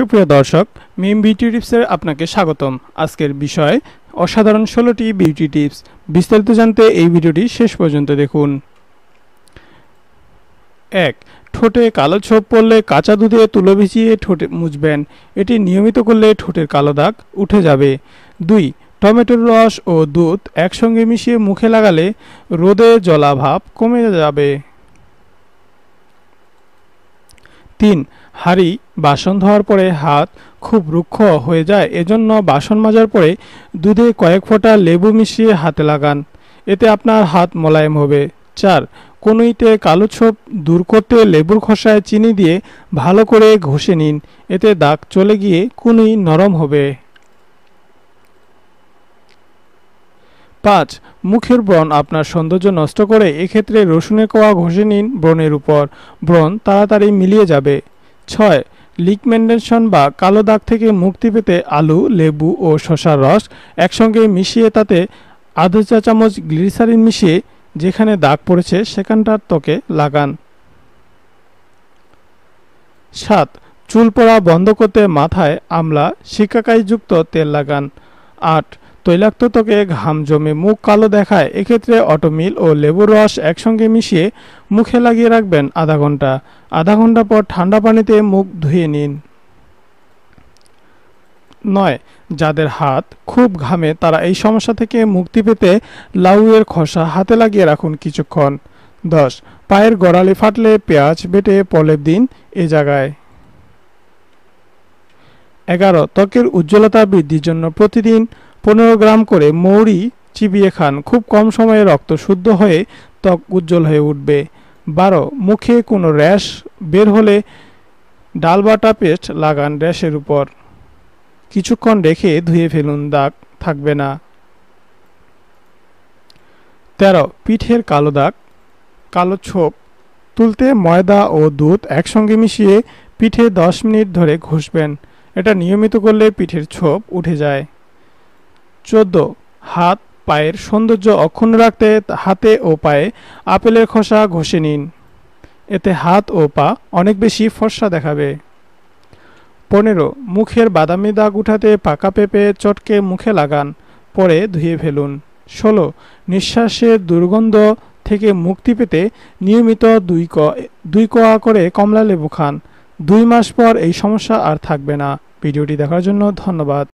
সুপ্রিয় দর্শক মিম বিউটি টিপসের আপনাকে স্বাগতম আজকের বিষয় অসাধারণ ষোলোটি বিউটি টিপস বিস্তারিত জানতে এই ভিডিওটি শেষ পর্যন্ত দেখুন এক ঠোঁটে কালো ছোপ পড়লে কাঁচা দুধে তুলো ভিজিয়ে ঠোঁটে মুছবেন এটি নিয়মিত করলে ঠোঁটের কালো দাগ উঠে যাবে দুই টমেটোর রস ও দুধ একসঙ্গে মিশিয়ে মুখে লাগালে রোদে জলাভাব কমে যাবে তিন হাঁড়ি বাসন ধোয়ার পরে হাত খুব রুক্ষ হয়ে যায় এজন্য বাসন মাজার পরে দুধে কয়েক ফোঁটা লেবু মিশিয়ে হাতে লাগান এতে আপনার হাত মোলায়েম হবে চার কনুইতে কালো ছোপ দূর করতে লেবুর খসায় চিনি দিয়ে ভালো করে ঘষে নিন এতে দাগ চলে গিয়ে কুনুই নরম হবে পাঁচ মুখের ব্রণ আপনার সৌন্দর্য নষ্ট করে এক্ষেত্রে রসুনের কোয়া ঘষে নিন ব্রণের উপর ব্রণ তাড়াতাড়ি মিলিয়ে যাবে ছয় লিকমেন্ডেশন বা কালো দাগ থেকে মুক্তি পেতে আলু লেবু ও শশার রস একসঙ্গে মিশিয়ে তাতে আধ চা চামচ গ্লিসারিন মিশিয়ে যেখানে দাগ পড়েছে সেখানটার ত্বকে লাগান সাত চুল পড়া বন্ধ করতে মাথায় আমলা শিকাকাইযুক্ত তেল লাগান আট তৈলাক্ত ত্বকে ঘাম জমে মুখ কালো দেখায় এক্ষেত্রে অটোমিল ও লেবুর রস একসঙ্গে মিশিয়ে মুখে লাগিয়ে রাখবেন আধা ঘন্টা আধা ঘন্টা পর ঠান্ডা পানিতে মুখ ধুয়ে নিন নয় যাদের হাত খুব ঘামে তারা এই সমস্যা থেকে মুক্তি পেতে লাউয়ের খোসা হাতে লাগিয়ে রাখুন কিছুক্ষণ দশ পায়ের গড়ালে ফাটলে পেঁয়াজ বেটে পলের দিন এ জায়গায় এগারো ত্বকের উজ্জ্বলতা বৃদ্ধির জন্য প্রতিদিন পনেরো গ্রাম করে মৌরি চিবিয়ে খান খুব কম সময়ে রক্ত শুদ্ধ হয়ে ত্বক উজ্জ্বল হয়ে উঠবে বারো মুখে কোনো র্যাশ বের হলে ডালবাটা পেস্ট লাগান র্যাশের উপর কিছুক্ষণ রেখে ধুয়ে ফেলুন দাগ থাকবে না তেরো পিঠের কালো দাগ কালো ছোপ তুলতে ময়দা ও দুধ একসঙ্গে মিশিয়ে পিঠে দশ মিনিট ধরে ঘষবেন এটা নিয়মিত করলে পিঠের ছোপ উঠে যায় চোদ্দ হাত পায়ের সৌন্দর্য অক্ষুণ্ণ রাখতে হাতে ও পায়ে আপেলের খোসা ঘষে নিন এতে হাত ও পা অনেক বেশি ফর্সা দেখাবে পনেরো মুখের বাদামি দাগ উঠাতে পাকা পেঁপে চটকে মুখে লাগান পরে ধুয়ে ফেলুন ষোলো নিঃশ্বাসের দুর্গন্ধ থেকে মুক্তি পেতে নিয়মিত দুই ক দুই কোয়া করে কমলা লেবু খান দুই মাস পর এই সমস্যা আর থাকবে না ভিডিওটি দেখার জন্য ধন্যবাদ